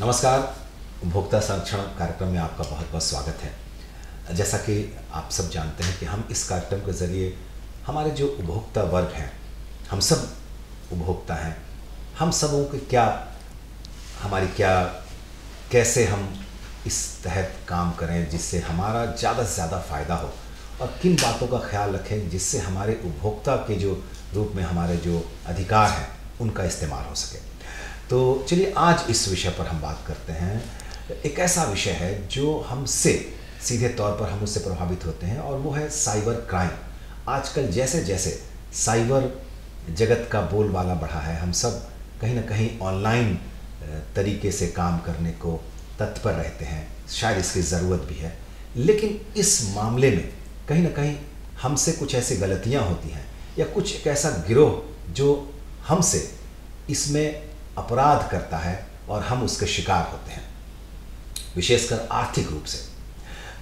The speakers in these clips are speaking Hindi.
नमस्कार उपभोक्ता संरक्षण कार्यक्रम में आपका बहुत बहुत स्वागत है जैसा कि आप सब जानते हैं कि हम इस कार्यक्रम के ज़रिए हमारे जो उपभोक्ता वर्ग हैं हम सब उपभोक्ता हैं हम सबों के क्या हमारी क्या कैसे हम इस तहत काम करें जिससे हमारा ज़्यादा से ज़्यादा फ़ायदा हो और किन बातों का ख्याल रखें जिससे हमारे उपभोक्ता के जो रूप में हमारे जो अधिकार हैं उनका इस्तेमाल हो सके तो चलिए आज इस विषय पर हम बात करते हैं एक ऐसा विषय है जो हमसे सीधे तौर पर हम उससे प्रभावित होते हैं और वो है साइबर क्राइम आजकल जैसे जैसे साइबर जगत का बोलबाला बढ़ा है हम सब कहीं ना कहीं ऑनलाइन तरीके से काम करने को तत्पर रहते हैं शायद इसकी ज़रूरत भी है लेकिन इस मामले में कहीं ना कहीं हमसे कुछ ऐसी गलतियाँ होती हैं या कुछ एक ऐसा गिरोह जो हमसे इसमें अपराध करता है और हम उसके शिकार होते हैं विशेषकर आर्थिक रूप से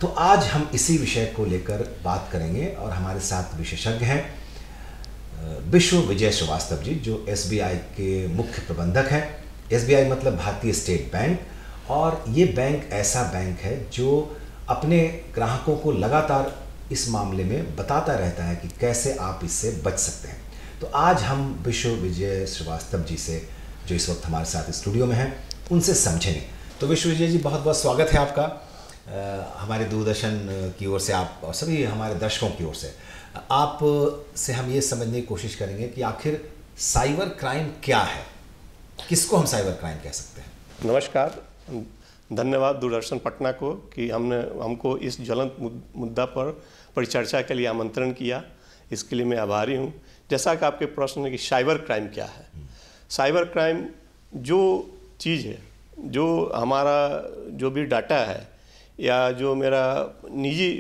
तो आज हम इसी विषय को लेकर बात करेंगे और हमारे साथ विशेषज्ञ हैं विश्व विजय श्रीवास्तव जी जो एस के मुख्य प्रबंधक हैं एस मतलब भारतीय स्टेट बैंक और ये बैंक ऐसा बैंक है जो अपने ग्राहकों को लगातार इस मामले में बताता रहता है कि कैसे आप इससे बच सकते हैं तो आज हम विश्व विजय श्रीवास्तव जी से जो इस वक्त हमारे साथ स्टूडियो में हैं उनसे समझेंगे तो विश्वजीत जी बहुत बहुत स्वागत है आपका आ, हमारे दूरदर्शन की ओर से आप और सभी हमारे दर्शकों की ओर से आप से हम ये समझने की कोशिश करेंगे कि आखिर साइबर क्राइम क्या है किसको हम साइबर क्राइम कह सकते हैं नमस्कार धन्यवाद दूरदर्शन पटना को कि हमने हमको इस ज्वलंत मुद्दा पर परिचर्चा के लिए आमंत्रण किया इसके लिए मैं आभारी हूँ जैसा कि आपके प्रश्न है कि साइबर क्राइम क्या है साइबर क्राइम जो चीज़ है जो हमारा जो भी डाटा है या जो मेरा निजी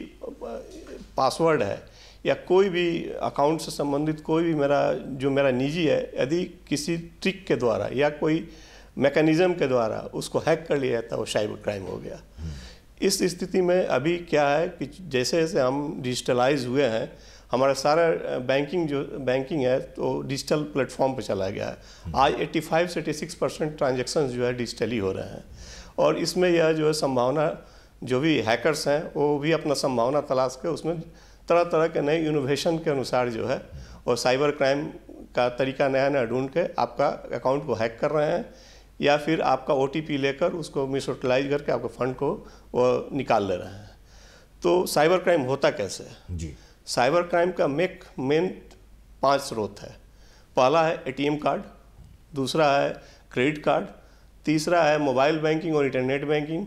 पासवर्ड है या कोई भी अकाउंट से संबंधित कोई भी मेरा जो मेरा निजी है यदि किसी ट्रिक के द्वारा या कोई मैकेनिज़्म के द्वारा उसको हैक कर लिया जाता है तो वो साइबर क्राइम हो गया हम्म। इस स्थिति में अभी क्या है कि जैसे जैसे हम डिजिटलाइज हुए हैं हमारा सारा बैंकिंग जो बैंकिंग है तो डिजिटल प्लेटफॉर्म पर चला गया है आज 85 से 86 परसेंट ट्रांजेक्शन जो है डिजिटली हो रहे हैं और इसमें यह जो है संभावना जो भी हैकर्स हैं वो भी अपना संभावना तलाश कर उसमें तरह तरह के नए इनोवेशन के अनुसार जो है और साइबर क्राइम का तरीका नया नया ढूंढ के आपका अकाउंट को हैक कर रहे हैं या फिर आपका ओ लेकर उसको मिसयूटिलाइज करके आपके फ़ंड को वो निकाल ले रहे हैं तो साइबर क्राइम होता कैसे है जी साइबर क्राइम का मेक मेन पांच स्रोत है पहला है एटीएम कार्ड दूसरा है क्रेडिट कार्ड तीसरा है मोबाइल बैंकिंग और इंटरनेट बैंकिंग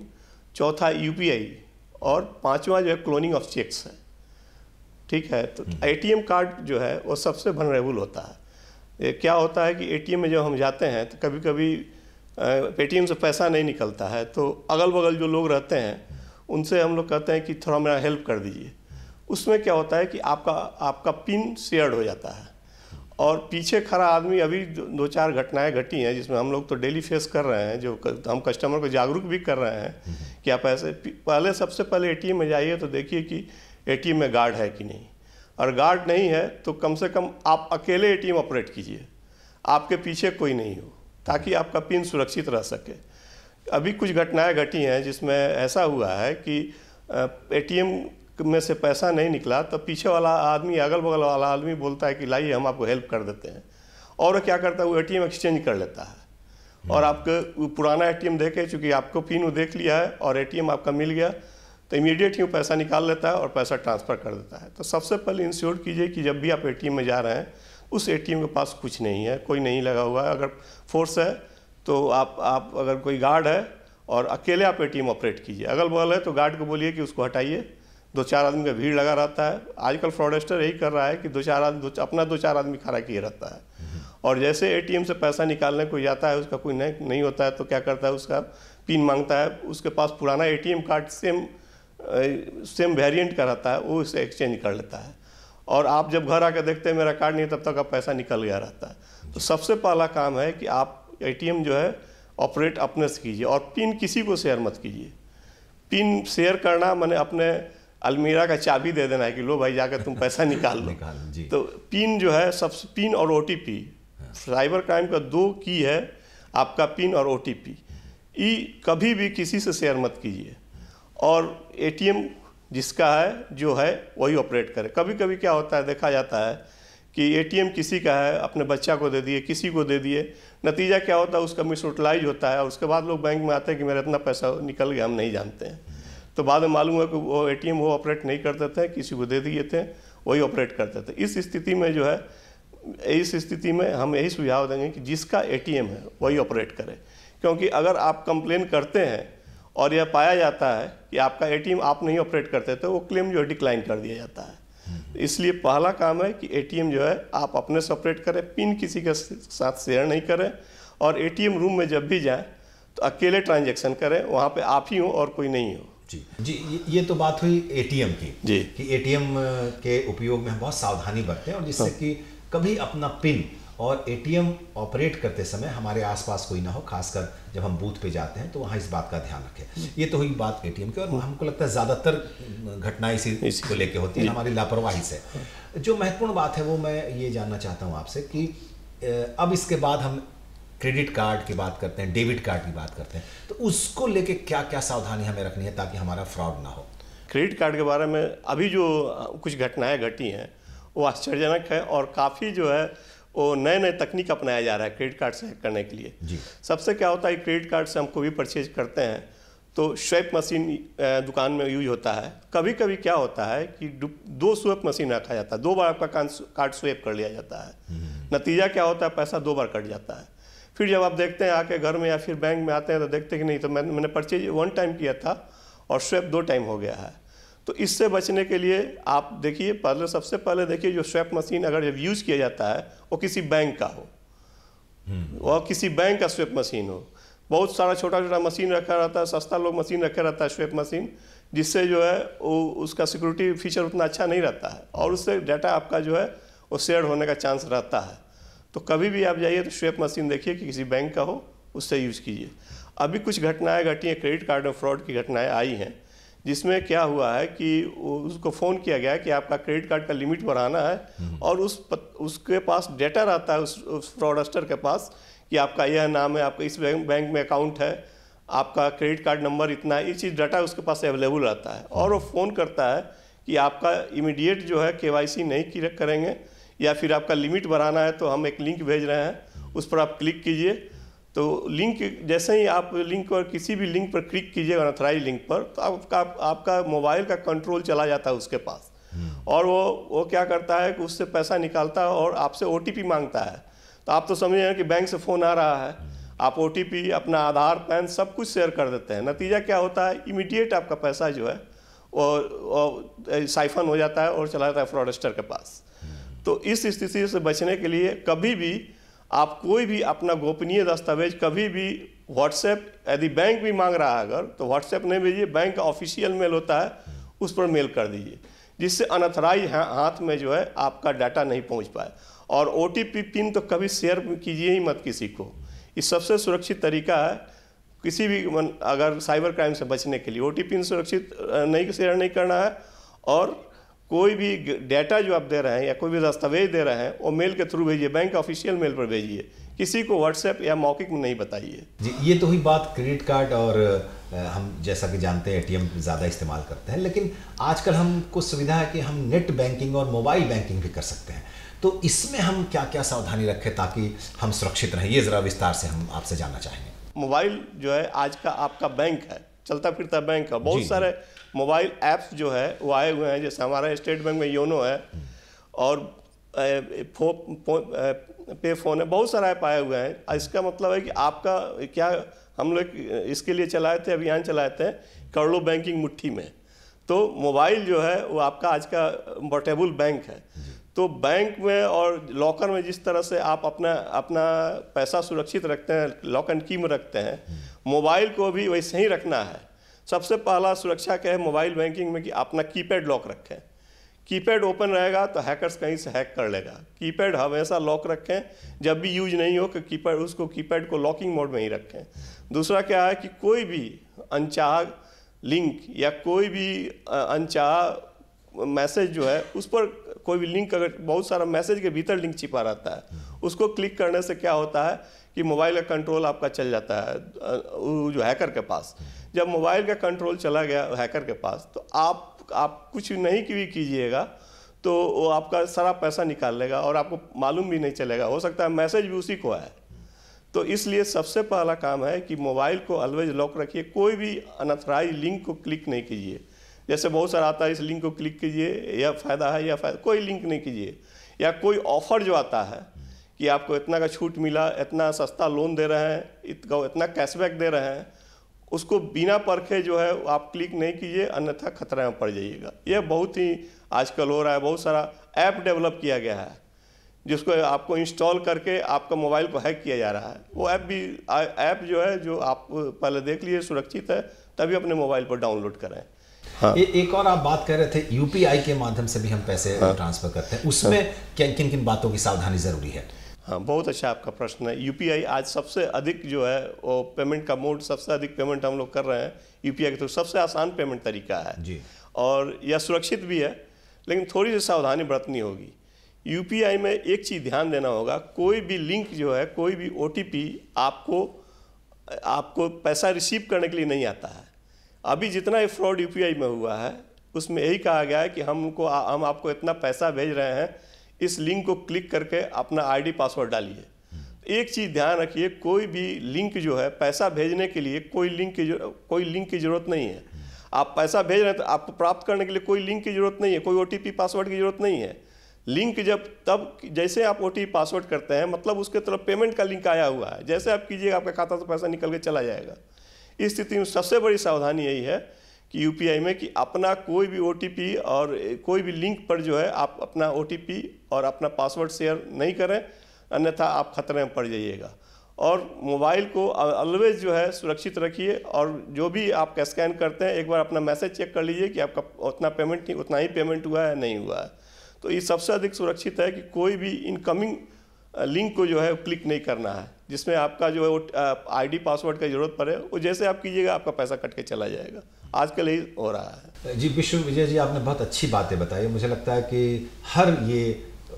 चौथा यूपीआई और पांचवा जो है क्लोनिंग ऑफ चेक्स है ठीक है तो हम्म। एटीएम कार्ड जो है वो सबसे वनरेबल होता है ये क्या होता है कि एटीएम में जब हम जाते हैं तो कभी कभी पेटीएम से पैसा नहीं निकलता है तो अगल बगल जो लोग रहते हैं उनसे हम लोग कहते हैं कि थोड़ा मेरा हेल्प कर दीजिए उसमें क्या होता है कि आपका आपका पिन शेयर्ड हो जाता है और पीछे खड़ा आदमी अभी दो चार घटनाएं घटी हैं जिसमें हम लोग तो डेली फेस कर रहे हैं जो हम कस्टमर को जागरूक भी कर रहे हैं हम्म, हम्म। कि आप ऐसे पहले सबसे पहले ए में जाइए तो देखिए कि ए में गार्ड है कि नहीं और गार्ड नहीं है तो कम से कम आप अकेले ए ऑपरेट कीजिए आपके पीछे कोई नहीं हो ताकि आपका पिन सुरक्षित रह सके अभी कुछ घटनाएं घटी हैं जिसमें ऐसा हुआ है कि एटीएम में से पैसा नहीं निकला तो पीछे वाला आदमी अगल बगल वाला आदमी बोलता है कि लाइए हम आपको हेल्प कर देते हैं और वो क्या करता है वो एटीएम एक्सचेंज कर लेता है और हम्म। आपको पुराना एटीएम देखे चूँकि आपको पिन देख लिया है और एटीएम आपका मिल गया तो इमीडिएट ही वो पैसा निकाल लेता है और पैसा ट्रांसफ़र कर देता है तो सबसे पहले इंश्योर कीजिए कि जब भी आप ए में जा रहे हैं उस ए के पास कुछ नहीं है कोई नहीं लगा हुआ है अगर फोर्स है तो आप आप अगर कोई गार्ड है और अकेले आप ए ऑपरेट कीजिए अगल बगल है तो गार्ड को बोलिए कि उसको हटाइए दो चार आदमी का भीड़ लगा रहता है आजकल फ्रॉडेस्टर यही कर रहा है कि दो चार आदमी अपना दो चार आदमी खड़ा किए रहता है और जैसे एटीएम से पैसा निकालने कोई जाता है उसका कोई नहीं होता है तो क्या करता है उसका पिन मांगता है उसके पास पुराना ATM card same same variant का रहता है वो उसे एक्सचेंज कर लेता है और आप जब घर आकर देखते हैं मेरा कार्ड नहीं तब तक आप पैसा निकल गया रहता है तो सबसे पहला काम है कि आप एटीएम जो है ऑपरेट अपने से कीजिए और पिन किसी को शेयर मत कीजिए पिन शेयर करना मैंने अपने अलमीरा का चाबी दे देना है कि लो भाई जाकर तुम पैसा निकाल लो निकाल जी। तो पिन जो है सबसे पिन और ओ साइबर क्राइम का दो की है आपका पिन और ओ ई कभी भी किसी से शेयर मत कीजिए और एटीएम जिसका है जो है वही ऑपरेट करे कभी कभी क्या होता है देखा जाता है कि एटीएम किसी का है अपने बच्चा को दे दिए किसी को दे दिए नतीजा क्या होता है उसका मिसयूटिलाइज होता है उसके बाद लोग बैंक में आते हैं कि मेरा इतना पैसा निकल गया हम नहीं जानते हैं तो बाद में मालूम है कि वो ए वो ऑपरेट नहीं करते थे किसी को दे दिए थे वही ऑपरेट करते थे इस स्थिति में जो है इस स्थिति में हम यही सुझाव देंगे कि जिसका ए है वही ऑपरेट करे क्योंकि अगर आप कंप्लेन करते हैं और यह पाया जाता है कि आपका ए आप नहीं ऑपरेट करते तो वो क्लेम जो है डिक्लाइन कर दिया जाता है इसलिए पहला काम है कि एटीएम जो है आप अपने से ऑपरेट करें पिन किसी के साथ शेयर नहीं करें और एटीएम रूम में जब भी जाएं तो अकेले ट्रांजैक्शन करें वहाँ पे आप ही हो और कोई नहीं हो जी जी ये तो बात हुई एटीएम की जी कि एटीएम के उपयोग में हम बहुत सावधानी बरतें और जिससे हाँ। कि कभी अपना पिन और एटीएम ऑपरेट करते समय हमारे आसपास कोई ना हो खासकर जब हम बूथ पे जाते हैं तो वहाँ इस बात का ध्यान रखें हाँ। ये तो हुई बात एटीएम की और हाँ। हमको लगता है ज़्यादातर घटनाएं इसी को लेके होती है हमारी लापरवाही से हाँ। जो महत्वपूर्ण बात है वो मैं ये जानना चाहता हूँ आपसे कि अब इसके बाद हम क्रेडिट कार्ड की बात करते हैं डेबिट कार्ड की बात करते हैं तो उसको लेके क्या क्या सावधानी हमें रखनी है ताकि हमारा फ्रॉड ना हो क्रेडिट कार्ड के बारे में अभी जो कुछ घटनाएं घटी हैं वो आश्चर्यजनक है और काफ़ी जो है वो नए नए तकनीक अपनाया जा रहा है क्रेडिट कार्ड से हैक करने के लिए जी सबसे क्या होता है क्रेडिट कार्ड से हम कोई भी परचेज करते हैं तो स्वैप मशीन दुकान में यूज होता है कभी कभी क्या होता है कि दो स्वैप मशीन रखा जाता है दो बार आपका कार्ड स्वैप कर लिया जाता है हम्म। नतीजा क्या होता है पैसा दो बार कट जाता है फिर जब आप देखते हैं आके घर में या फिर बैंक में आते हैं तो देखते कि नहीं तो मैं, मैंने परचेज वन टाइम किया था और स्वैप दो टाइम हो गया है तो इससे बचने के लिए आप देखिए पहले सबसे पहले देखिए जो स्वैप मशीन अगर जब यूज़ किया जाता है वो किसी बैंक का हो और हम्म। किसी बैंक का स्वेप मशीन हो बहुत सारा छोटा छोटा मशीन रखा रहता है सस्ता लोग मशीन रखा रहता है स्वेप मशीन जिससे जो है वो उसका सिक्योरिटी फीचर उतना अच्छा नहीं रहता है और उससे डाटा आपका जो है वो शेयर होने का चांस रहता है तो कभी भी आप जाइए तो स्वेप मशीन देखिए कि किसी बैंक का हो उससे यूज़ कीजिए अभी कुछ घटनाएं घटी हैं क्रेडिट कार्ड में फ्रॉड की घटनाएं आई हैं जिसमें क्या हुआ है कि उसको फ़ोन किया गया कि आपका क्रेडिट कार्ड का लिमिट बढ़ाना है हम्म। और उस उसके पास डेटा रहता है उस, उस फ्रॉडस्टर के पास कि आपका यह नाम है आपका इस बैंक बैंक में अकाउंट है आपका क्रेडिट कार्ड नंबर इतना ये चीज़ डाटा उसके पास अवेलेबल रहता है और वो हम्म। फ़ोन करता है कि आपका इमीडिएट जो है के नहीं करेंगे या फिर आपका लिमिट बढ़ाना है तो हम एक लिंक भेज रहे हैं उस पर आप क्लिक कीजिए तो लिंक जैसे ही आप लिंक पर किसी भी लिंक पर क्लिक कीजिए अनथराइज लिंक पर तो आपका आपका मोबाइल का कंट्रोल चला जाता है उसके पास हम्म। और वो वो क्या करता है कि उससे पैसा निकालता है और आपसे ओ मांगता है तो आप तो समझ रहे कि बैंक से फ़ोन आ रहा है हम्म। आप ओ अपना आधार पैन सब कुछ शेयर कर देते हैं नतीजा क्या होता है इमिडिएट आपका पैसा जो है वो, साइफन हो जाता है और चला जाता है फ्रॉडस्टर के पास तो इस स्थिति से बचने के लिए कभी भी आप कोई भी अपना गोपनीय दस्तावेज कभी भी व्हाट्सएप यदि बैंक भी मांग रहा है अगर तो व्हाट्सएप नहीं भेजिए बैंक का ऑफिशियल मेल होता है उस पर मेल कर दीजिए जिससे अनथराइज हाथ में जो है आपका डाटा नहीं पहुंच पाए और ओ पिन तो कभी शेयर कीजिए ही मत किसी को ये सबसे सुरक्षित तरीका है किसी भी अगर साइबर क्राइम से बचने के लिए ओ पिन सुरक्षित नहीं शेयर नहीं करना है और कोई भी डाटा जो आप दे रहे हैं या कोई भी दस्तावेज दे रहे हैं वो मेल के थ्रू भेजिए बैंक ऑफिशियल मेल पर भेजिए किसी को व्हाट्सएप या मौकिक में नहीं बताइए जी ये तो ही बात क्रेडिट कार्ड और हम जैसा कि जानते हैं एटीएम ज़्यादा इस्तेमाल करते हैं लेकिन आजकल हम कुछ सुविधा है कि हम नेट बैंकिंग और मोबाइल बैंकिंग भी कर सकते हैं तो इसमें हम क्या क्या सावधानी रखें ताकि हम सुरक्षित रहें ये ज़रा विस्तार से हम आपसे जानना चाहेंगे मोबाइल जो है आज का आपका बैंक है चलता फिरता बैंक है बहुत सारे मोबाइल ऐप्स जो है वो आए हुए हैं जैसे हमारा स्टेट बैंक में योनो है और फो, फो, पे फोन है बहुत सारा ऐप आए हुए हैं इसका मतलब है कि आपका क्या हम लोग इसके लिए चलाए थे अभियान चलाए थे करोड़ों बैंकिंग मुट्ठी में तो मोबाइल जो है वो आपका आज का पोर्टेबल बैंक है तो बैंक में और लॉकर में जिस तरह से आप अपना अपना पैसा सुरक्षित रखते हैं लॉक एंड की में रखते हैं मोबाइल को भी वैसे ही रखना है सबसे पहला सुरक्षा क्या है मोबाइल बैंकिंग में कि अपना कीपैड लॉक रखें कीपैड ओपन रहेगा तो हैकर्स कहीं से हैक कर लेगा कीपैड हमेशा लॉक रखें जब भी यूज नहीं हो कि कीपैड उसको कीपैड को लॉकिंग मोड में ही रखें दूसरा क्या है कि कोई भी अनचाह लिंक या कोई भी अनचाह मैसेज जो है उस पर कोई भी लिंक अगर बहुत सारा मैसेज के भीतर लिंक छिपा रहता है उसको क्लिक करने से क्या होता है कि मोबाइल का कंट्रोल आपका चल जाता है जो हैकर के पास जब मोबाइल का कंट्रोल चला गया हैकर के पास तो आप आप कुछ नहीं भी कीजिएगा तो वो आपका सारा पैसा निकाल लेगा और आपको मालूम भी नहीं चलेगा हो सकता है मैसेज भी उसी को आए तो इसलिए सबसे पहला काम है कि मोबाइल को अलवेज लॉक रखिए कोई भी अनथराइज लिंक को क्लिक नहीं कीजिए जैसे बहुत सारा आता है इस लिंक को क्लिक कीजिए या फ़ायदा है या फ़ायदा कोई लिंक नहीं कीजिए या कोई ऑफर जो आता है कि आपको इतना का छूट मिला इतना सस्ता लोन दे रहे हैं इतना कैशबैक दे रहे हैं उसको बिना परखे जो है आप क्लिक नहीं कीजिए अन्यथा खतरे में पड़ जाइएगा ये बहुत ही आजकल हो रहा है बहुत सारा ऐप डेवलप किया गया है जिसको आपको इंस्टॉल करके आपका मोबाइल को हैक किया जा रहा है वो ऐप भी ऐप जो है जो आप पहले देख लीजिए सुरक्षित है तभी अपने मोबाइल पर डाउनलोड करें हाँ। ए, एक और आप बात कर रहे थे यूपीआई के माध्यम से भी हम पैसे हाँ। ट्रांसफर करते हैं उसमें हाँ। किन किन बातों की सावधानी जरूरी है हाँ बहुत अच्छा आपका प्रश्न है यूपीआई आज सबसे अधिक जो है वो पेमेंट का मोड सबसे अधिक पेमेंट हम लोग कर रहे हैं यूपीआई के थ्रू सबसे आसान पेमेंट तरीका है जी और यह सुरक्षित भी है लेकिन थोड़ी सी सावधानी बरतनी होगी यूपीआई में एक चीज़ ध्यान देना होगा कोई भी लिंक जो है कोई भी ओ आपको आपको पैसा रिसीव करने के लिए नहीं आता है अभी जितना ये फ्रॉड यू में हुआ है उसमें यही कहा गया है कि हमको हम आपको इतना पैसा भेज रहे हैं इस लिंक को क्लिक करके अपना आईडी पासवर्ड डालिए एक चीज़ ध्यान रखिए कोई भी लिंक जो है पैसा भेजने के लिए कोई लिंक की कोई लिंक की ज़रूरत नहीं है आप पैसा भेज रहे हैं तो आपको प्राप्त करने के लिए कोई लिंक की ज़रूरत नहीं है कोई ओ पासवर्ड की ज़रूरत नहीं है लिंक जब तब जैसे आप ओ पासवर्ड करते हैं मतलब उसके तरफ पेमेंट का लिंक आया हुआ है जैसे आप कीजिएगा आपका खाता से पैसा निकल के चला जाएगा इस स्थिति में सबसे बड़ी सावधानी यही है कि यूपीआई में कि अपना कोई भी ओटीपी और कोई भी लिंक पर जो है आप अपना ओटीपी और अपना पासवर्ड शेयर नहीं करें अन्यथा आप खतरे में पड़ जाइएगा और मोबाइल को ऑलवेज जो है सुरक्षित रखिए और जो भी आप स्कैन करते हैं एक बार अपना मैसेज चेक कर लीजिए कि आपका उतना पेमेंट नहीं उतना ही पेमेंट हुआ है नहीं हुआ है तो ये सबसे अधिक सुरक्षित है कि कोई भी इनकमिंग लिंक को जो है क्लिक नहीं करना है जिसमें आपका जो है वो आईडी पासवर्ड का जरूरत पड़े वो जैसे आप कीजिएगा आपका पैसा कट के चला जाएगा आजकल यही हो रहा है तो जी विश्व विजय जी आपने बहुत अच्छी बातें बताई मुझे लगता है कि हर ये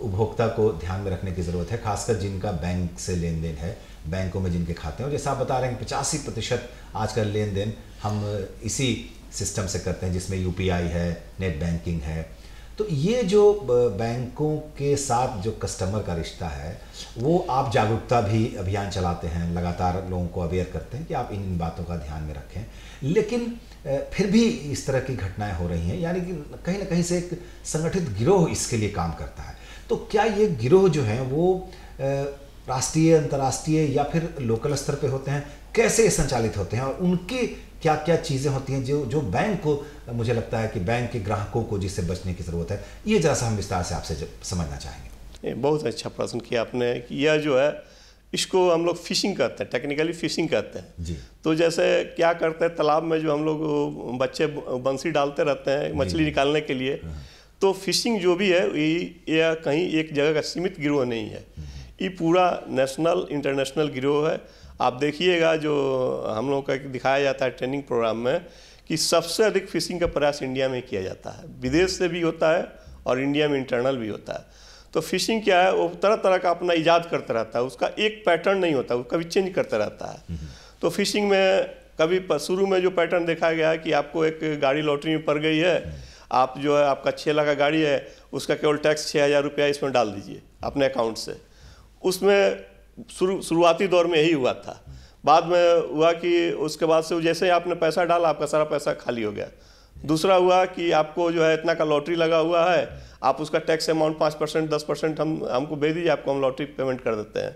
उपभोक्ता को ध्यान में रखने की ज़रूरत है खासकर जिनका बैंक से लेन देन है बैंकों में जिनके खाते हैं जैसे जैसा आप बता रहे हैं पचासी प्रतिशत आजकल लेन देन हम इसी सिस्टम से करते हैं जिसमें यू है नेट बैंकिंग है तो ये जो बैंकों के साथ जो कस्टमर का रिश्ता है वो आप जागरूकता भी अभियान चलाते हैं लगातार लोगों को अवेयर करते हैं कि आप इन इन बातों का ध्यान में रखें लेकिन फिर भी इस तरह की घटनाएं हो रही हैं यानी कि कहीं ना कहीं से एक संगठित गिरोह इसके लिए काम करता है तो क्या ये गिरोह जो हैं वो राष्ट्रीय अंतर्राष्ट्रीय या फिर लोकल स्तर पे होते हैं कैसे संचालित होते हैं और उनकी क्या क्या चीज़ें होती हैं जो जो बैंक को मुझे लगता है कि बैंक के ग्राहकों को जिससे बचने की ज़रूरत है ये जरा सा हम विस्तार से आपसे समझना चाहेंगे बहुत अच्छा प्रश्न किया आपने यह जो है इसको हम लोग फिशिंग कहते हैं टेक्निकली फिशिंग कहते हैं तो जैसे क्या करते हैं तालाब में जो हम लोग बच्चे बंसी डालते रहते हैं मछली निकालने के लिए हाँ। तो फिशिंग जो भी है ये कहीं एक जगह का सीमित गिरोह नहीं है हाँ। ये पूरा नेशनल इंटरनेशनल गिरोह है आप देखिएगा जो हम लोग का दिखाया जाता है ट्रेनिंग प्रोग्राम में कि सबसे अधिक फिशिंग का प्रयास इंडिया में किया जाता है विदेश से भी होता है और इंडिया में इंटरनल भी होता है तो फिशिंग क्या है वो तरह तरह का अपना ईजाद करता रहता है उसका एक पैटर्न नहीं होता वो कभी चेंज करता रहता है हम्म। तो फिशिंग में कभी शुरू में जो पैटर्न देखा गया है कि आपको एक गाड़ी लॉटरी में पड़ गई है हम्म। आप जो है आपका छः लाख का गाड़ी है उसका केवल टैक्स छः हज़ार रुपया इसमें डाल दीजिए अपने अकाउंट से उसमें शुरू शुरुआती दौर में यही हुआ था हम्म। बाद में हुआ कि उसके बाद से जैसे ही आपने पैसा डाला आपका सारा पैसा खाली हो गया दूसरा हुआ कि आपको जो है इतना का लॉटरी लगा हुआ है आप उसका टैक्स अमाउंट पाँच परसेंट दस परसेंट हम हमको भेज दीजिए आपको हम लॉटरी पेमेंट कर देते हैं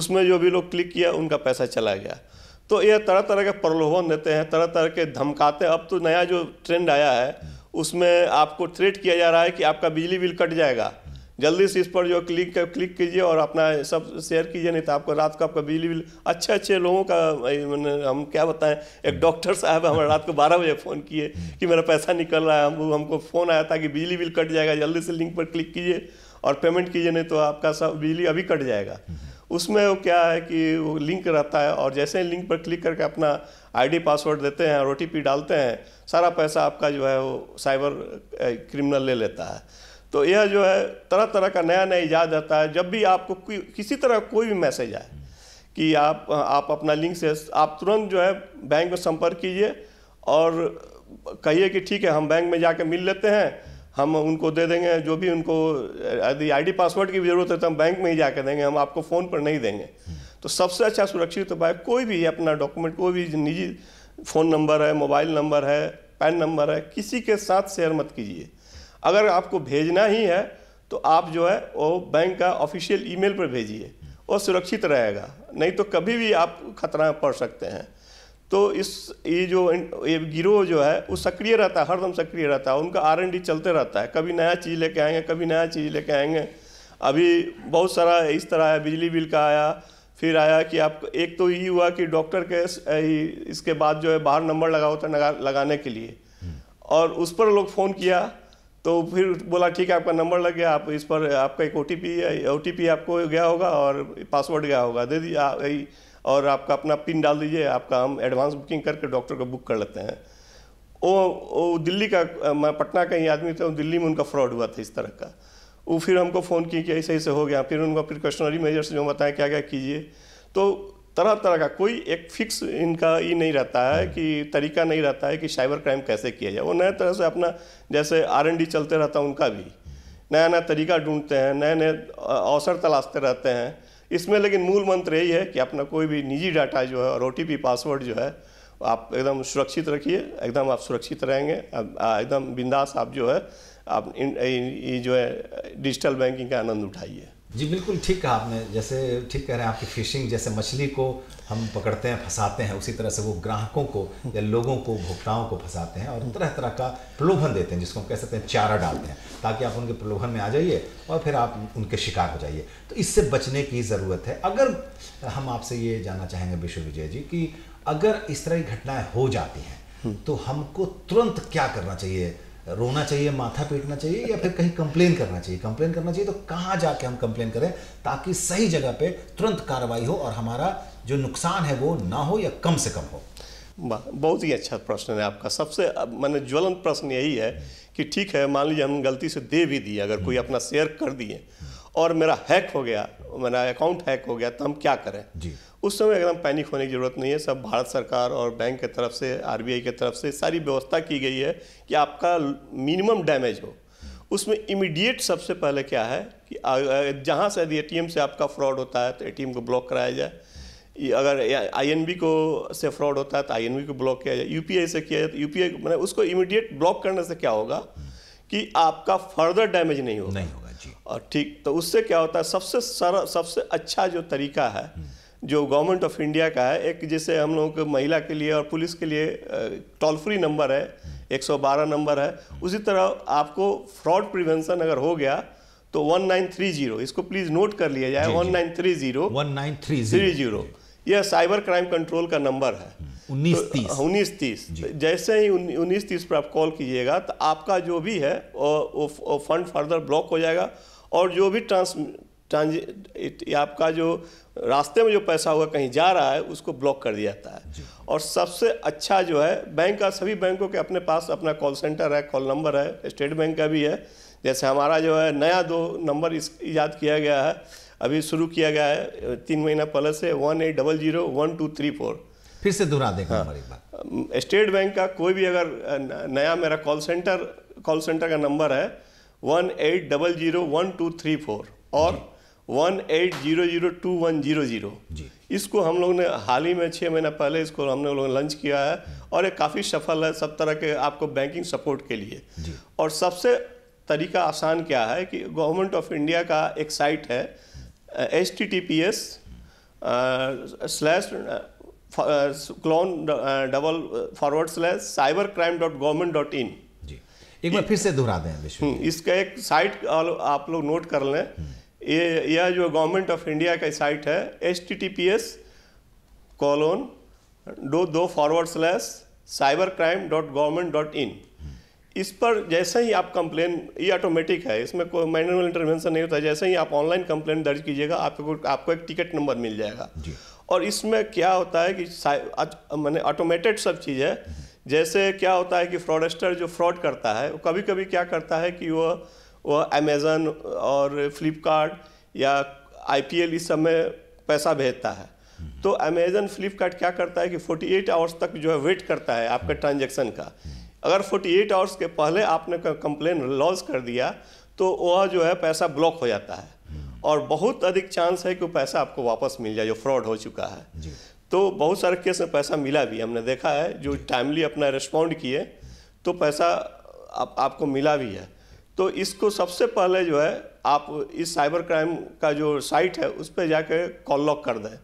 उसमें जो भी लोग क्लिक किया उनका पैसा चला गया तो यह तरह तरह के प्रलोभन देते हैं तरह तरह के धमकाते हैं अब तो नया जो ट्रेंड आया है उसमें आपको थ्रेट किया जा रहा है कि आपका बिजली बिल कट जाएगा जल्दी से इस पर जो क्लिक क्लिक कीजिए और अपना सब शेयर कीजिए नहीं तो आपको रात को आपका बिजली बिल अच्छे अच्छे लोगों का हम क्या बताएं एक डॉक्टर साहब हमारे रात को बारह बजे फ़ोन किए कि मेरा पैसा निकल रहा है हम हमको फ़ोन आया था कि बिजली बिल कट जाएगा जल्दी से लिंक पर क्लिक कीजिए और पेमेंट कीजिए नहीं तो आपका सब बिजली अभी कट जाएगा उसमें वो क्या है कि वो लिंक रहता है और जैसे ही लिंक पर क्लिक करके अपना आईडी पासवर्ड देते हैं और ओ डालते हैं सारा पैसा आपका जो है वो साइबर क्रिमिनल ले लेता है तो यह जो है तरह तरह का नया नया ईजाद आता है जब भी आपको किसी तरह कोई भी मैसेज आए कि आप आप अपना लिंक से आप तुरंत जो है बैंक में संपर्क कीजिए और कहिए कि ठीक है हम बैंक में जाके मिल लेते हैं हम उनको दे देंगे जो भी उनको यदि आईडी पासवर्ड की ज़रूरत है तो हम बैंक में ही जाके देंगे हम आपको फ़ोन पर नहीं देंगे तो सबसे अच्छा सुरक्षित उपाय कोई भी अपना डॉक्यूमेंट कोई भी निजी फ़ोन नंबर है मोबाइल नंबर है पैन नंबर है किसी के साथ शेयर मत कीजिए अगर आपको भेजना ही है तो आप जो है वो बैंक का ऑफिशियल ईमेल पर भेजिए वो सुरक्षित रहेगा नहीं तो कभी भी आप खतरा पड़ सकते हैं तो इस ये जो ये गिरोह जो है वो सक्रिय रहता है हरदम सक्रिय रहता है उनका आर चलते रहता है कभी नया चीज़ लेके आएंगे कभी नया चीज़ लेके आएंगे अभी बहुत सारा इस तरह आया बिजली बिल का आया फिर आया कि आप एक तो ये हुआ कि डॉक्टर के इसके बाद जो है बाहर नंबर लगा होता लगा लगाने के लिए और उस पर लोग फ़ोन किया तो फिर बोला ठीक है आपका नंबर लग गया आप इस पर आपका एक O T P P O T आपको गया होगा और पासवर्ड गया होगा दे दीजिए और आपका अपना पिन डाल दीजिए आपका हम एडवांस बुकिंग करके डॉक्टर को बुक कर लेते हैं वो वो दिल्ली का मैं पटना का ही आदमी था दिल्ली में उनका फ्रॉड हुआ था इस तरह का वो फिर हमको फ़ोन की कि ऐसे ऐसे हो गया फिर उनका प्रिकॉशनरी मेजर्स जो बताएं क्या क्या कीजिए तो तरह तरह का कोई एक फिक्स इनका ये नहीं रहता है कि तरीका नहीं रहता है कि साइबर क्राइम कैसे किया जाए वो नए तरह से अपना जैसे आर चलते रहता है उनका भी नया नया तरीका ढूंढते हैं नए नए अवसर तलाशते रहते हैं इसमें लेकिन मूल मंत्र यही है कि अपना कोई भी निजी डाटा जो है और ओ पासवर्ड जो है आप एकदम सुरक्षित रखिए एकदम आप सुरक्षित रहेंगे एकदम बिंदास आप जो है आप इन, इन, इन, जो है डिजिटल बैंकिंग का आनंद उठाइए जी बिल्कुल ठीक कहा आपने जैसे ठीक कह रहे हैं आपकी फिशिंग जैसे मछली को हम पकड़ते हैं फंसाते हैं उसी तरह से वो ग्राहकों को या लोगों को भोक्ताओं को फंसाते हैं और हम्म। तरह तरह का प्रलोभन देते हैं जिसको हम कह सकते हैं चारा डालते हैं ताकि आप उनके प्रलोभन में आ जाइए और फिर आप उनके शिकार हो जाइए तो इससे बचने की ज़रूरत है अगर हम आपसे ये जानना चाहेंगे विश्व विजय जी कि अगर इस तरह की घटनाएँ हो जाती हैं हम्म। तो हमको तुरंत क्या करना चाहिए रोना चाहिए माथा पीटना चाहिए या फिर कहीं कंप्लेन करना चाहिए कंप्लेन करना चाहिए तो कहाँ जाके हम कंप्लेन करें ताकि सही जगह पे तुरंत कार्रवाई हो और हमारा जो नुकसान है वो ना हो या कम से कम हो बहुत ही अच्छा प्रश्न है आपका सबसे मैंने ज्वलंत प्रश्न यही है कि ठीक है मान लीजिए हम गलती से दे भी दिए अगर कोई हम्म। अपना शेयर कर दिए और मेरा हैक हो गया मेरा अकाउंट हैक हो गया तो हम क्या करें जी उस समय एकदम पैनिक होने की ज़रूरत नहीं है सब भारत सरकार और बैंक के तरफ से आरबीआई के तरफ से सारी व्यवस्था की गई है कि आपका मिनिमम डैमेज हो उसमें इमीडिएट सबसे पहले क्या है कि जहाँ से यदि ए से आपका फ्रॉड होता है तो ए को ब्लॉक कराया जाए अगर आईएनबी को से फ्रॉड होता है तो आई को ब्लॉक किया जाए यूपीआई से किया जाए तो यूपीआई मैंने उसको इमीडिएट ब्लॉक करने से क्या होगा कि आपका फर्दर डैमेज नहीं होगा नहीं होगा जी और ठीक तो उससे क्या होता है सबसे सर सबसे अच्छा जो तरीका है हम्म। जो गवर्नमेंट ऑफ इंडिया का है एक जैसे हम लोगों के महिला के लिए और पुलिस के लिए टोल फ्री नंबर है 112 नंबर है उसी तरह आपको फ्रॉड प्रिवेंशन अगर हो गया तो 1930 इसको प्लीज़ नोट कर लिया जाए 1930 जीरो यह साइबर क्राइम कंट्रोल का नंबर है उन्नीस तीस तो, तो जैसे ही उन्नीस तीस पर आप कॉल कीजिएगा तो आपका जो भी है वो फंड फर्दर ब्लॉक हो जाएगा और जो भी ट्रांस ट्रांजे आपका जो रास्ते में जो पैसा हुआ कहीं जा रहा है उसको ब्लॉक कर दिया जाता है और सबसे अच्छा जो है बैंक का सभी बैंकों के अपने पास अपना कॉल सेंटर है कॉल नंबर है स्टेट बैंक का भी है जैसे हमारा जो है नया दो नंबर इस याद किया गया है अभी शुरू किया गया है तीन महीना पहले से one eight double zero one two three four फिर से दोहरा देखा हाँ, स्टेट बैंक का कोई भी अगर नया मेरा कॉल सेंटर कॉल सेंटर का नंबर है one eight double zero one two three four और one eight zero zero two one zero zero इसको हम लोग ने हाल ही में छः महीना पहले इसको हम लोग ने लॉन्च किया है और ये काफ़ी सफल है सब तरह के आपको बैंकिंग सपोर्ट के लिए और सबसे तरीका आसान क्या है कि गवर्नमेंट ऑफ इंडिया का एक साइट है H T T P S slash colon double forward slash cyber crime dot government dot in एक बार फिर से दोहरा दें हम्म, इसका एक साइट आप लोग नोट कर लें हम्म। ये यह जो गवर्नमेंट ऑफ इंडिया का साइट है H T T P S colon डो दो forward slash cyber crime dot government dot in इस पर जैसे ही आप कंप्लेन ये ऑटोमेटिक है इसमें कोई मैनुअल इंटरवेंशन नहीं होता जैसे ही आप ऑनलाइन कंप्लेन दर्ज कीजिएगा आपको आपको एक टिकट नंबर मिल जाएगा और इसमें क्या होता है कि मैंने ऑटोमेटेड सब चीज़ है जैसे क्या होता है कि फ्रॉडस्टर जो फ्रॉड करता है वो कभी कभी क्या करता है कि वह वो अमेज़न और फ्लिपकार्ट या एल इस समय पैसा भेजता है तो अमेज़न फ्लिपकार्ट क्या करता है कि 48 आवर्स तक जो है वेट करता है आपके ट्रांजेक्शन का अगर 48 आवर्स के पहले आपने कंप्लेन लॉन्च कर दिया तो वह जो है पैसा ब्लॉक हो जाता है और बहुत अधिक चांस है कि पैसा आपको वापस मिल जाए जो फ्रॉड हो चुका है तो बहुत सारे केस में पैसा मिला भी हमने देखा है जो टाइमली अपना रिस्पॉन्ड किए तो पैसा आप, आपको मिला भी है तो इसको सबसे पहले जो है आप इस साइबर क्राइम का जो साइट है उस पर जाके कॉल लॉक कर दें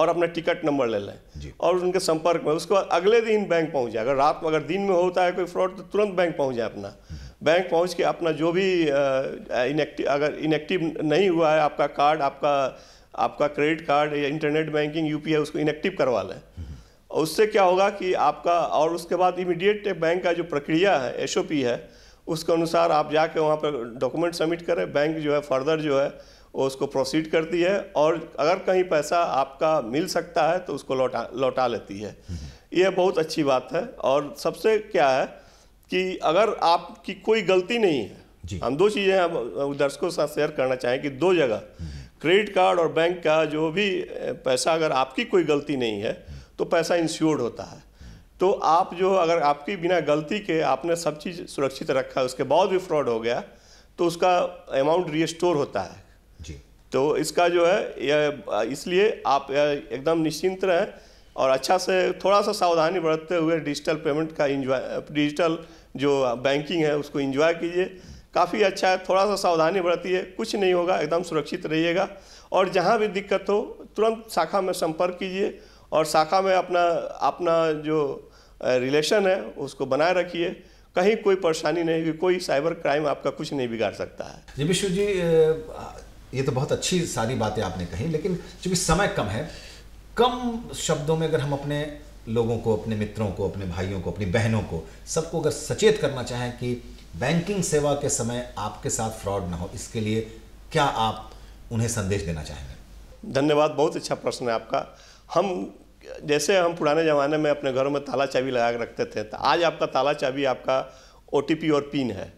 और अपना टिकट नंबर ले लें और उनके संपर्क में उसके बाद अगले दिन बैंक पहुंच जाए अगर रात में अगर दिन में होता है कोई फ्रॉड तो तुरंत बैंक पहुंच जाए अपना बैंक पहुंच के अपना जो भी इनएक्टिव अगर इनएक्टिव नहीं हुआ है आपका कार्ड आपका आपका क्रेडिट कार्ड या इंटरनेट बैंकिंग यू उसको इनएक्टिव करवा लें उससे क्या होगा कि आपका और उसके बाद इमिडिएट बैंक का जो प्रक्रिया है एस है उसके अनुसार आप जाके वहाँ पर डॉक्यूमेंट सबमिट करें बैंक जो है फर्दर जो है वो उसको प्रोसीड करती है और अगर कहीं पैसा आपका मिल सकता है तो उसको लौटा लौटा लेती है यह बहुत अच्छी बात है और सबसे क्या है कि अगर आपकी कोई गलती नहीं है हम दो चीज़ें दर्शकों के साथ शेयर करना चाहें कि दो जगह क्रेडिट कार्ड और बैंक का जो भी पैसा अगर आपकी कोई गलती नहीं है तो पैसा इंश्योर्ड होता है तो आप जो अगर आपकी बिना गलती के आपने सब चीज़ सुरक्षित रखा है उसके बाद भी फ्रॉड हो गया तो उसका अमाउंट रिस्टोर होता है जी तो इसका जो है यह इसलिए आप एकदम निश्चिंत रहें और अच्छा से थोड़ा सा सावधानी बरतते हुए डिजिटल पेमेंट का इंजॉय डिजिटल जो बैंकिंग है उसको इंजॉय कीजिए काफ़ी अच्छा है थोड़ा सा सावधानी बरतिए कुछ नहीं होगा एकदम सुरक्षित रहिएगा और जहाँ भी दिक्कत हो तुरंत शाखा में संपर्क कीजिए और शाखा में अपना अपना जो रिलेशन है उसको बनाए रखिए कहीं कोई परेशानी नहीं होगी कोई साइबर क्राइम आपका कुछ नहीं बिगाड़ सकता है जी विश्व जी ये तो बहुत अच्छी सारी बातें आपने कही लेकिन चूंकि समय कम है कम शब्दों में अगर हम अपने लोगों को अपने मित्रों को अपने भाइयों को अपनी बहनों को सबको अगर सचेत करना चाहें कि बैंकिंग सेवा के समय आपके साथ फ्रॉड ना हो इसके लिए क्या आप उन्हें संदेश देना चाहेंगे धन्यवाद बहुत अच्छा प्रश्न है आपका हम जैसे हम पुराने ज़माने में अपने घरों में ताला चाबी लगा के रखते थे तो आज आपका ताला चाबी आपका ओ और पिन है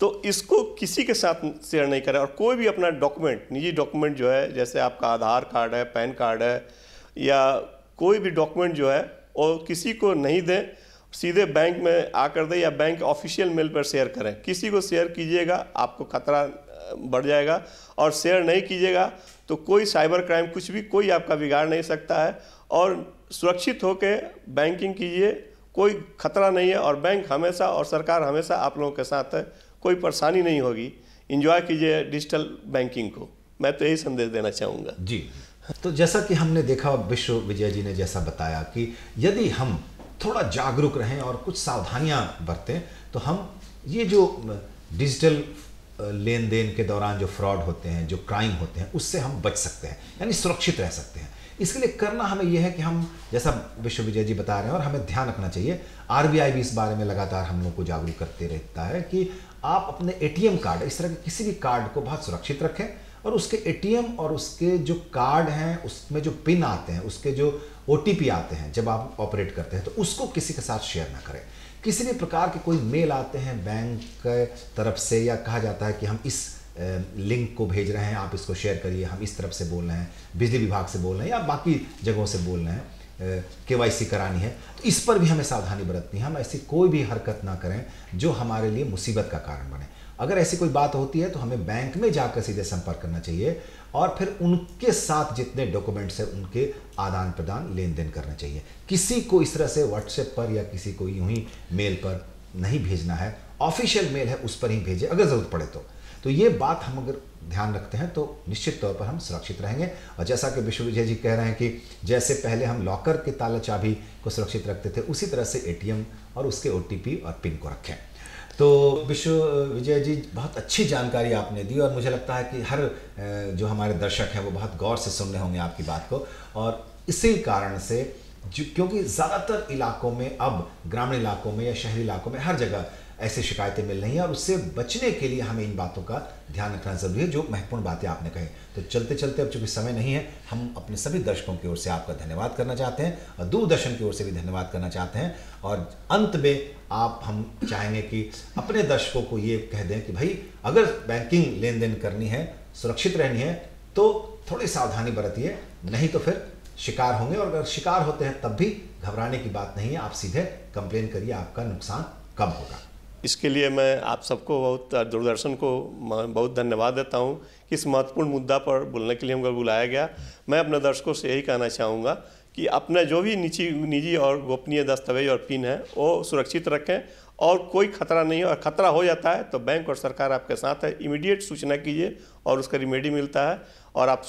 तो इसको किसी के साथ शेयर नहीं करें और कोई भी अपना डॉक्यूमेंट निजी डॉक्यूमेंट जो है जैसे आपका आधार कार्ड है पैन कार्ड है या कोई भी डॉक्यूमेंट जो है वो किसी को नहीं दें सीधे बैंक में आकर दें या बैंक ऑफिशियल मेल पर शेयर करें किसी को शेयर कीजिएगा आपको खतरा बढ़ जाएगा और शेयर नहीं कीजिएगा तो कोई साइबर क्राइम कुछ भी कोई आपका बिगाड़ नहीं सकता है और सुरक्षित होकर बैंकिंग कीजिए कोई खतरा नहीं है और बैंक हमेशा और सरकार हमेशा आप लोगों के साथ है कोई परेशानी नहीं होगी इंजॉय कीजिए डिजिटल बैंकिंग को मैं तो यही संदेश देना चाहूँगा जी तो जैसा कि हमने देखा विश्व विजय जी ने जैसा बताया कि यदि हम थोड़ा जागरूक रहें और कुछ सावधानियां बरतें तो हम ये जो डिजिटल लेन देन के दौरान जो फ्रॉड होते हैं जो क्राइम होते हैं उससे हम बच सकते हैं यानी सुरक्षित रह सकते हैं इसके लिए करना हमें यह है कि हम जैसा विश्व विजय जी बता रहे हैं और हमें ध्यान रखना चाहिए आर भी इस बारे में लगातार हम लोग को जागरूक करते रहता है कि आप अपने ए कार्ड इस तरह के किसी भी कार्ड को बहुत सुरक्षित रखें और उसके ए और उसके जो कार्ड हैं उसमें जो पिन आते हैं उसके जो ओ आते हैं जब आप ऑपरेट करते हैं तो उसको किसी के साथ शेयर ना करें किसी भी प्रकार के कोई मेल आते हैं बैंक तरफ से या कहा जाता है कि हम इस लिंक को भेज रहे हैं आप इसको शेयर करिए हम इस तरफ से बोल रहे हैं बिजली विभाग से बोल रहे हैं या बाकी जगहों से बोल रहे हैं के करानी है तो इस पर भी हमें सावधानी बरतनी है हम ऐसी कोई भी हरकत ना करें जो हमारे लिए मुसीबत का कारण बने अगर ऐसी कोई बात होती है तो हमें बैंक में जाकर सीधे संपर्क करना चाहिए और फिर उनके साथ जितने डॉक्यूमेंट्स हैं उनके आदान प्रदान लेन देन करना चाहिए किसी को इस तरह से व्हाट्सएप पर या किसी को यूं ही मेल पर नहीं भेजना है ऑफिशियल मेल है उस पर ही भेजें अगर ज़रूरत पड़े तो तो ये बात हम अगर ध्यान रखते हैं तो निश्चित तौर पर हम सुरक्षित रहेंगे और जैसा कि विश्व विजय जी कह रहे हैं कि जैसे पहले हम लॉकर के ताला चाबी को सुरक्षित रखते थे उसी तरह से एटीएम और उसके ओटीपी और पिन को रखें तो विश्व विजय जी बहुत अच्छी जानकारी आपने दी और मुझे लगता है कि हर जो हमारे दर्शक हैं वो बहुत गौर से सुन रहे होंगे आपकी बात को और इसी कारण से क्योंकि ज़्यादातर इलाकों में अब ग्रामीण इलाकों में या शहरी इलाकों में हर जगह ऐसी शिकायतें मिल रही हैं और उससे बचने के लिए हमें इन बातों का ध्यान रखना ज़रूरी है जो महत्वपूर्ण बातें आपने कही तो चलते चलते अब चूंकि समय नहीं है हम अपने सभी दर्शकों की ओर से आपका धन्यवाद करना चाहते हैं और दूरदर्शन की ओर से भी धन्यवाद करना चाहते हैं और अंत में आप हम चाहेंगे कि अपने दर्शकों को ये कह दें कि भाई अगर बैंकिंग लेन देन करनी है सुरक्षित रहनी है तो थोड़ी सावधानी बरतिए नहीं तो फिर शिकार होंगे और अगर शिकार होते हैं तब भी घबराने की बात नहीं है आप सीधे कंप्लेन करिए आपका नुकसान कम होगा इसके लिए मैं आप सबको बहुत दूरदर्शन को बहुत धन्यवाद देता हूँ कि इस महत्वपूर्ण मुद्दा पर बोलने के लिए हमको बुलाया गया मैं अपने दर्शकों से यही कहना चाहूँगा कि अपने जो भी निजी निजी और गोपनीय दस्तावेज और पिन है वो सुरक्षित रखें और कोई खतरा नहीं हो और खतरा हो जाता है तो बैंक और सरकार आपके साथ है इमीडिएट सूचना कीजिए और उसका रिमेडी मिलता है और आप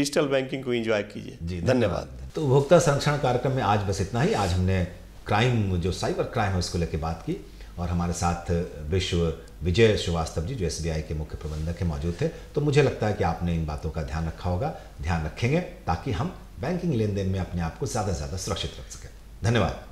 डिजिटल बैंकिंग को एंजॉय कीजिए जी धन्यवाद तो उपभोक्ता संरक्षण कार्यक्रम में आज बस इतना ही आज हमने क्राइम जो साइबर क्राइम है उसको लेकर बात की और हमारे साथ विश्व विजय श्रीवास्तव जी जो एस के मुख्य प्रबंधक हैं मौजूद थे तो मुझे लगता है कि आपने इन बातों का ध्यान रखा होगा ध्यान रखेंगे ताकि हम बैंकिंग लेन देन में अपने आप को ज़्यादा से ज़्यादा सुरक्षित रख सकें धन्यवाद